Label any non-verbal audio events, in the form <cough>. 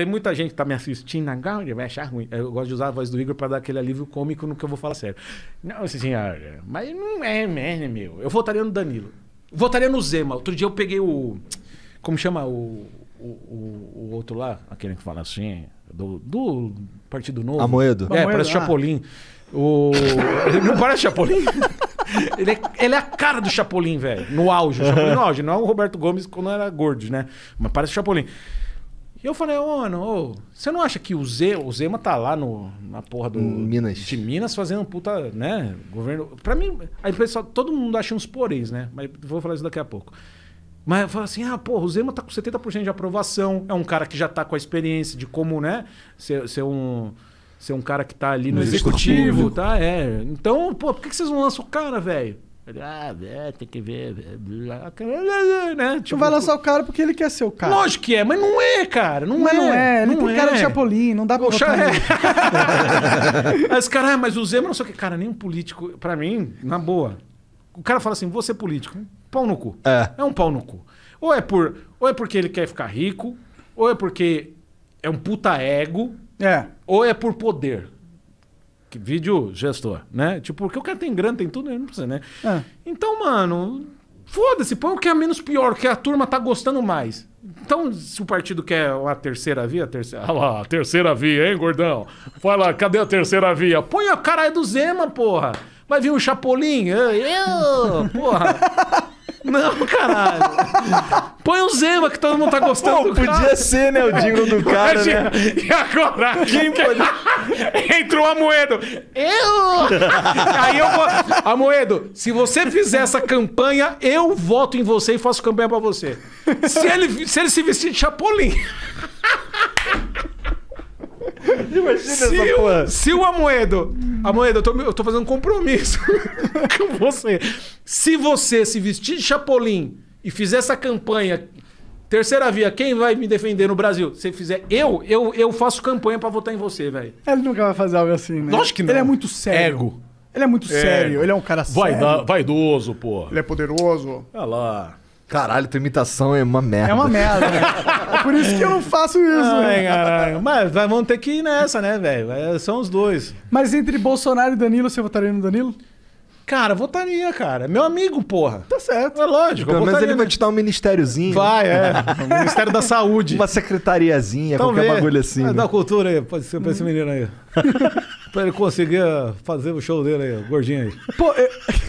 Tem muita gente que tá me assistindo agora vai achar ruim. Eu gosto de usar a voz do Igor para dar aquele alívio cômico no que eu vou falar sério. Não, senhora, mas não é mesmo, meu. Eu votaria no Danilo. Votaria no Zema. Outro dia eu peguei o. Como chama o. O, o, o outro lá, aquele que fala assim, do, do Partido Novo. Amoedo. É, Amoedo, parece ah. Chapolin. O... Ele <laughs> não parece Chapolin? <laughs> ele, é, ele é a cara do Chapolin, velho. No auge. Chapolin <laughs> no auge. Não é o Roberto Gomes quando era gordo, né? Mas parece o Chapolin. E eu falei, ô, mano, oh, você não acha que o, Z o Zema tá lá no, na porra do, Minas. de Minas fazendo puta, né? Governo. Pra mim, aí pessoal, todo mundo acha uns poréns, né? Mas vou falar isso daqui a pouco. Mas eu falo assim, ah, porra, o Zema tá com 70% de aprovação, é um cara que já tá com a experiência de como, né? Ser, ser um. Ser um cara que tá ali no, no executivo, executivo, né? tá? É. Então, pô, por que, que vocês não lançam o cara, velho? ah, é, tem que ver. É, né? Tipo, tu vai lançar o cara porque ele quer ser o cara. Lógico que é, mas não é, cara. Não mas é. não é. Ele não tem é. cara de é. Chapolin, não dá pra o botar. É. <laughs> mas, cara, é, mas o Zema não sei o que. Cara, nenhum político, pra mim, na boa. O cara fala assim, você político. Pau no cu. É. é um pau no cu. Ou é, por, ou é porque ele quer ficar rico, ou é porque é um puta ego, é. ou é por poder vídeo gestor, né? Tipo, porque o cara tem grana, tem tudo, não precisa, né? É. Então, mano, foda-se, põe o que é menos pior, que a turma tá gostando mais. Então, se o partido quer a terceira via, a terceira. Olha lá, a terceira via, hein, gordão? Fala, cadê a terceira via? Põe a caralho do Zema, porra. Vai vir o um Chapolin? Eu, porra. <laughs> Não, caralho. Põe o Zema, que todo mundo tá gostando Pô, do podia cara. ser, né, o jingle do cara, né? E agora? Quem <laughs> pode... Entrou a Moedo. Eu! <laughs> Aí eu vou... Amoedo, se você fizer essa campanha, eu voto em você e faço campanha pra você. Se ele se, ele se vestir de Chapolin... <laughs> Imagina se essa porra. se o Amoedo. Amoedo, eu tô, eu tô fazendo um compromisso com você. Se você se vestir de Chapolin e fizer essa campanha, terceira via, quem vai me defender no Brasil? Se fizer eu, eu, eu faço campanha para votar em você, velho. Ele nunca vai fazer algo assim, né? Lógico que não. Ele é muito sério. Ego. Ele é muito é. sério, ele é um cara vai, sério. Da, vaidoso, pô. Ele é poderoso. Olha lá. Caralho, tua imitação é uma merda. É uma merda. <laughs> É por isso que eu não faço isso, Ai, né? Mas vamos ter que ir nessa, né, velho? É, são os dois. Mas entre Bolsonaro e Danilo, você votaria no Danilo? Cara, votaria, cara. Meu amigo, porra. Tá certo. É lógico. Pelo menos ele vai te dar um ministériozinho. Vai, é. <laughs> o Ministério da Saúde. Uma secretariazinha, Talvez. qualquer bagulho assim. É, né? cultura aí, pode ser pra esse menino aí. <laughs> pra ele conseguir ah, fazer o show dele aí, gordinho aí. Pô, eu...